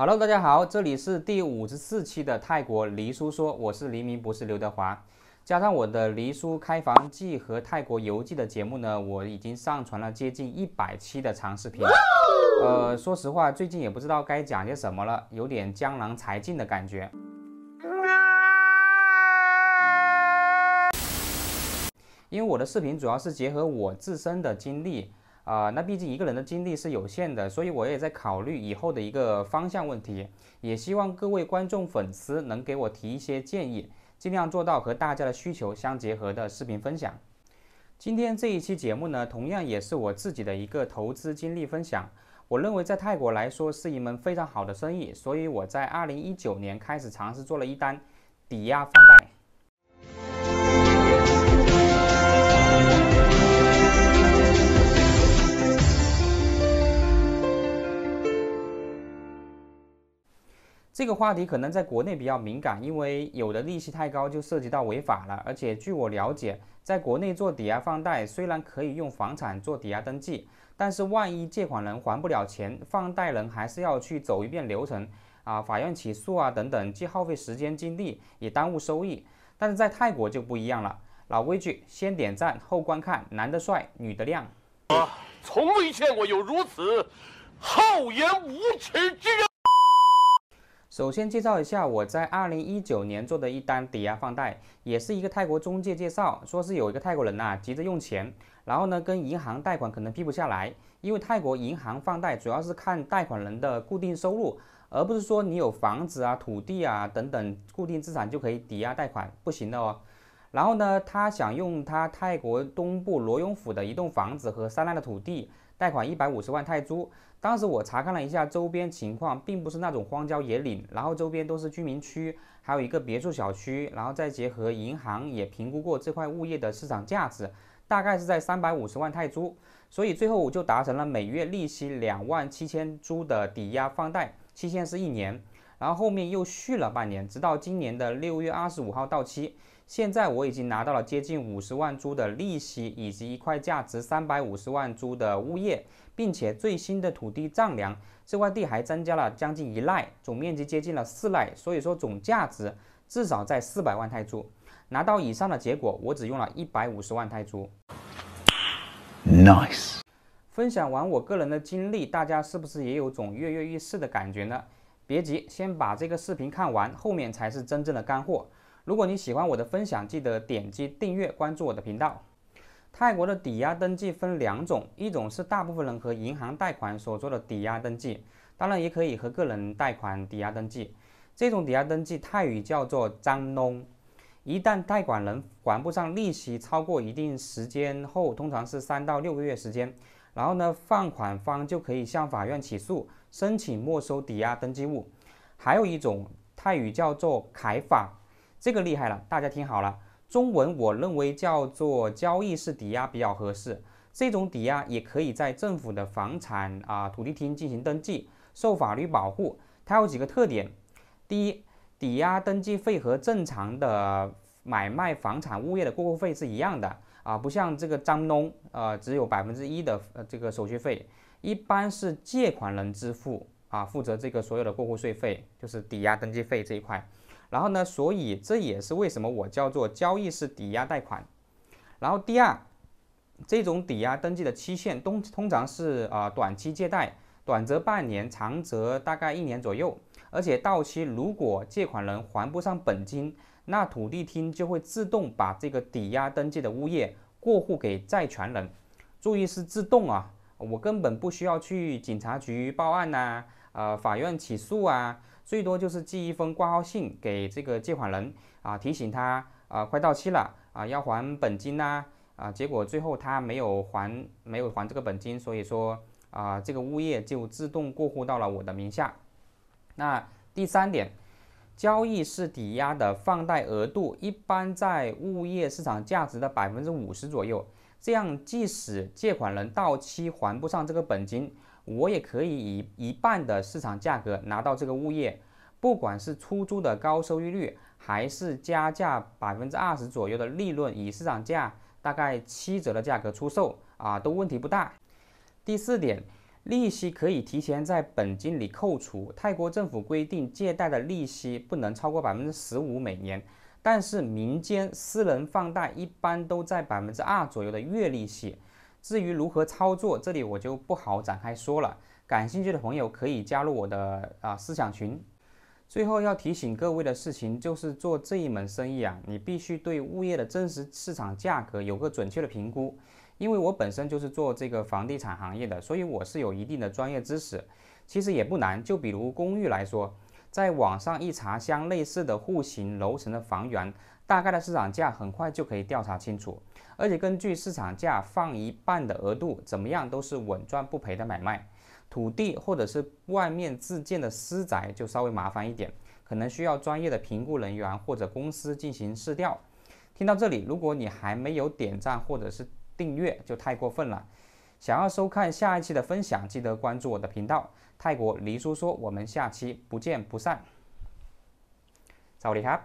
Hello，大家好，这里是第五十四期的泰国黎叔说，我是黎明，不是刘德华。加上我的黎叔开房记和泰国游记的节目呢，我已经上传了接近一百期的长视频。呃，说实话，最近也不知道该讲些什么了，有点江郎才尽的感觉。因为我的视频主要是结合我自身的经历。啊，那毕竟一个人的精力是有限的，所以我也在考虑以后的一个方向问题，也希望各位观众粉丝能给我提一些建议，尽量做到和大家的需求相结合的视频分享。今天这一期节目呢，同样也是我自己的一个投资经历分享。我认为在泰国来说是一门非常好的生意，所以我在二零一九年开始尝试做了一单抵押放贷。这个话题可能在国内比较敏感，因为有的利息太高就涉及到违法了。而且据我了解，在国内做抵押放贷，虽然可以用房产做抵押登记，但是万一借款人还不了钱，放贷人还是要去走一遍流程，啊，法院起诉啊等等，既耗费时间精力，也耽误收益。但是在泰国就不一样了，老规矩，先点赞后观看，男的帅，女的靓。从未见过有如此，厚颜无耻之人。首先介绍一下，我在二零一九年做的一单抵押放贷，也是一个泰国中介介绍，说是有一个泰国人呐急着用钱，然后呢跟银行贷款可能批不下来，因为泰国银行放贷主要是看贷款人的固定收入，而不是说你有房子啊、土地啊等等固定资产就可以抵押贷款，不行的哦。然后呢，他想用他泰国东部罗永府的一栋房子和三奈的土地。贷款一百五十万泰铢，当时我查看了一下周边情况，并不是那种荒郊野岭，然后周边都是居民区，还有一个别墅小区，然后再结合银行也评估过这块物业的市场价值，大概是在三百五十万泰铢，所以最后我就达成了每月利息两万七千铢的抵押放贷，期限是一年。然后后面又续了半年，直到今年的六月二十五号到期。现在我已经拿到了接近五十万铢的利息，以及一块价值三百五十万铢的物业，并且最新的土地丈量，这块地还增加了将近一赖，总面积接近了四赖，所以说总价值至少在四百万泰铢。拿到以上的结果，我只用了一百五十万泰铢。Nice，分享完我个人的经历，大家是不是也有种跃跃欲试的感觉呢？别急，先把这个视频看完，后面才是真正的干货。如果你喜欢我的分享，记得点击订阅关注我的频道。泰国的抵押登记分两种，一种是大部分人和银行贷款所做的抵押登记，当然也可以和个人贷款抵押登记。这种抵押登记泰语叫做“张弄”。一旦贷款人还不上利息，超过一定时间后，通常是三到六个月时间。然后呢，放款方就可以向法院起诉，申请没收抵押登记物。还有一种泰语叫做“凯法”，这个厉害了，大家听好了。中文我认为叫做交易式抵押比较合适。这种抵押也可以在政府的房产啊土地厅进行登记，受法律保护。它有几个特点：第一，抵押登记费和正常的买卖房产物业的过户费是一样的。啊，不像这个张东，呃，只有百分之一的呃这个手续费，一般是借款人支付，啊，负责这个所有的过户税费，就是抵押登记费这一块。然后呢，所以这也是为什么我叫做交易式抵押贷款。然后第二，这种抵押登记的期限，通通常是啊短期借贷，短则半年，长则大概一年左右。而且到期如果借款人还不上本金，那土地厅就会自动把这个抵押登记的物业过户给债权人，注意是自动啊，我根本不需要去警察局报案呐，呃，法院起诉啊，最多就是寄一封挂号信给这个借款人啊，提醒他啊，快到期了啊，要还本金呐啊，结果最后他没有还，没有还这个本金，所以说啊，这个物业就自动过户到了我的名下。那第三点。交易是抵押的放贷额度，一般在物业市场价值的百分之五十左右。这样，即使借款人到期还不上这个本金，我也可以以一半的市场价格拿到这个物业。不管是出租的高收益率，还是加价百分之二十左右的利润，以市场价大概七折的价格出售啊，都问题不大。第四点。利息可以提前在本金里扣除。泰国政府规定，借贷的利息不能超过百分之十五每年，但是民间私人放贷一般都在百分之二左右的月利息。至于如何操作，这里我就不好展开说了。感兴趣的朋友可以加入我的啊思想群。最后要提醒各位的事情就是，做这一门生意啊，你必须对物业的真实市场价格有个准确的评估。因为我本身就是做这个房地产行业的，所以我是有一定的专业知识。其实也不难，就比如公寓来说，在网上一查，相类似的户型、楼层的房源，大概的市场价很快就可以调查清楚。而且根据市场价放一半的额度，怎么样都是稳赚不赔的买卖。土地或者是外面自建的私宅就稍微麻烦一点，可能需要专业的评估人员或者公司进行试调。听到这里，如果你还没有点赞或者是。订阅就太过分了。想要收看下一期的分享，记得关注我的频道。泰国黎叔说，我们下期不见不散。สวั